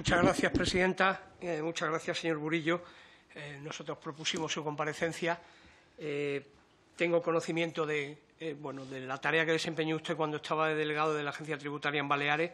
Muchas gracias, presidenta. Eh, muchas gracias, señor Burillo. Eh, nosotros propusimos su comparecencia. Eh, tengo conocimiento de, bueno, de la tarea que desempeñó usted cuando estaba de delegado de la Agencia Tributaria en Baleares.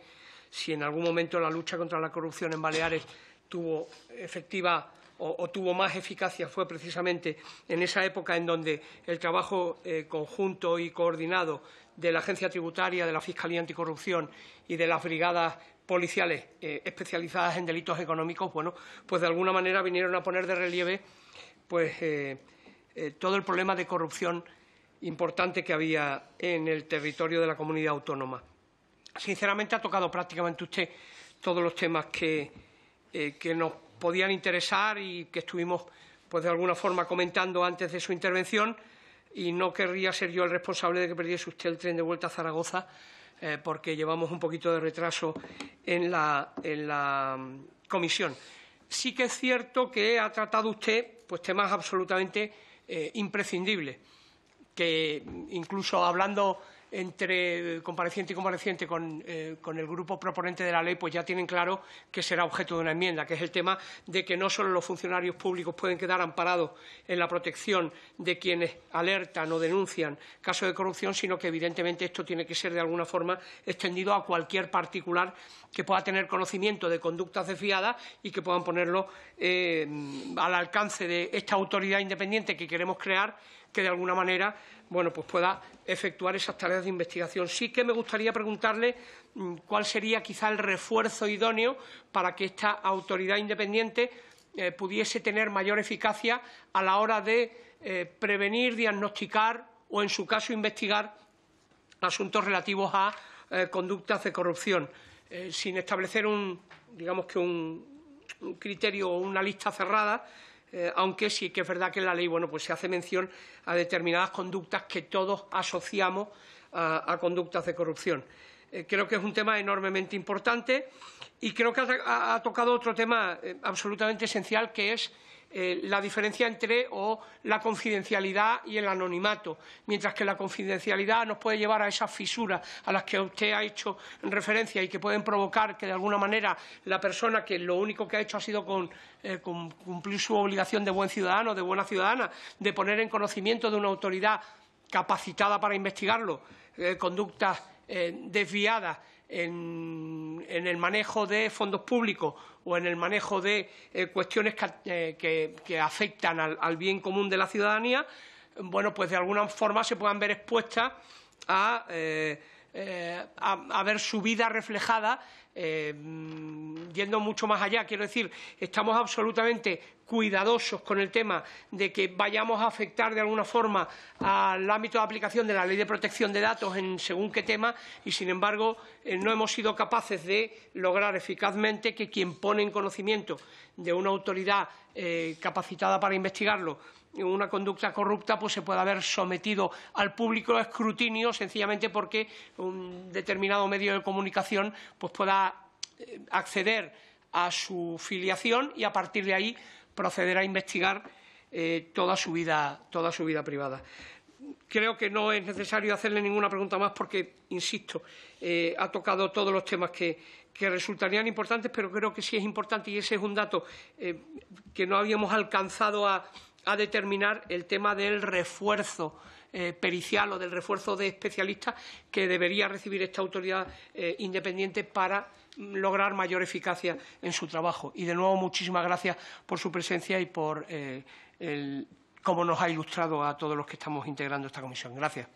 Si en algún momento la lucha contra la corrupción en Baleares tuvo efectiva o tuvo más eficacia fue precisamente en esa época en donde el trabajo conjunto y coordinado de la Agencia Tributaria, de la Fiscalía Anticorrupción y de las brigadas policiales eh, especializadas en delitos económicos, bueno, pues de alguna manera vinieron a poner de relieve pues, eh, eh, todo el problema de corrupción importante que había en el territorio de la comunidad autónoma. Sinceramente ha tocado prácticamente usted todos los temas que, que nos podían interesar y que estuvimos pues de alguna forma comentando antes de su intervención y no querría ser yo el responsable de que perdiese usted el tren de vuelta a Zaragoza eh, porque llevamos un poquito de retraso en la, en la mm, comisión. Sí que es cierto que ha tratado usted pues, temas absolutamente eh, imprescindibles, que mm, incluso hablando entre eh, compareciente y compareciente eh, con, el grupo proponente de la ley, pues ya tienen claro que será objeto de una enmienda, que es el tema de que no solo los funcionarios públicos pueden quedar amparados en la protección de quienes alertan o denuncian casos de corrupción, sino que, evidentemente, esto tiene que ser, de alguna forma, extendido a cualquier particular que pueda tener conocimiento de conductas desviadas y que puedan ponerlo eh, al alcance de esta autoridad independiente que queremos crear que de alguna manera bueno, pues pueda efectuar esas tareas de investigación. Sí que me gustaría preguntarle mm, cuál sería quizá el refuerzo idóneo para que esta autoridad independiente eh, pudiese tener mayor eficacia a la hora de eh, prevenir, diagnosticar o, en su caso, investigar asuntos relativos a eh, conductas de corrupción, sin establecer un, digamos que un criterio o una lista cerrada, eh, aunque sí que es verdad que en la ley bueno, pues se hace mención a determinadas conductas que todos asociamos a, conductas de corrupción. Eh, creo que es un tema enormemente importante y creo que ha tocado otro tema eh, absolutamente esencial, que es eh, la diferencia entre o la confidencialidad y el anonimato, mientras que la confidencialidad nos puede llevar a esas fisuras a las que usted ha hecho referencia y que pueden provocar que, de alguna manera, la persona que lo único que ha hecho ha sido con, eh, cumplir su obligación de buen ciudadano, de buena ciudadana, de poner en conocimiento de una autoridad capacitada para investigarlo, eh, conductas eh, desviadas en, el manejo de fondos públicos o en el manejo de eh, cuestiones que, eh, afectan al, bien común de la ciudadanía, bueno, pues de alguna forma se puedan ver expuestas a eh, a, ver su vida reflejada eh, yendo mucho más allá. Quiero decir, estamos absolutamente cuidadosos con el tema de que vayamos a afectar de alguna forma al ámbito de aplicación de la Ley de Protección de Datos en según qué tema y, sin embargo, eh, no hemos sido capaces de lograr eficazmente que quien pone en conocimiento de una autoridad capacitada para investigarlo una conducta corrupta pues se puede haber sometido al público a escrutinio sencillamente porque un determinado medio de comunicación pues pueda eh, acceder a su filiación y a partir de ahí proceder a investigar eh, toda, su vida, toda su vida privada. Creo que no es necesario hacerle ninguna pregunta más porque, insisto, eh, ha tocado todos los temas que, resultarían importantes, pero creo que sí es importante y ese es un dato que no habíamos alcanzado a, a determinar el tema del refuerzo eh, pericial o del refuerzo de especialistas que debería recibir esta autoridad eh, independiente para mm, lograr mayor eficacia en su trabajo. Y, de nuevo, muchísimas gracias por su presencia y por eh, cómo nos ha ilustrado a todos los que estamos integrando esta comisión. Gracias.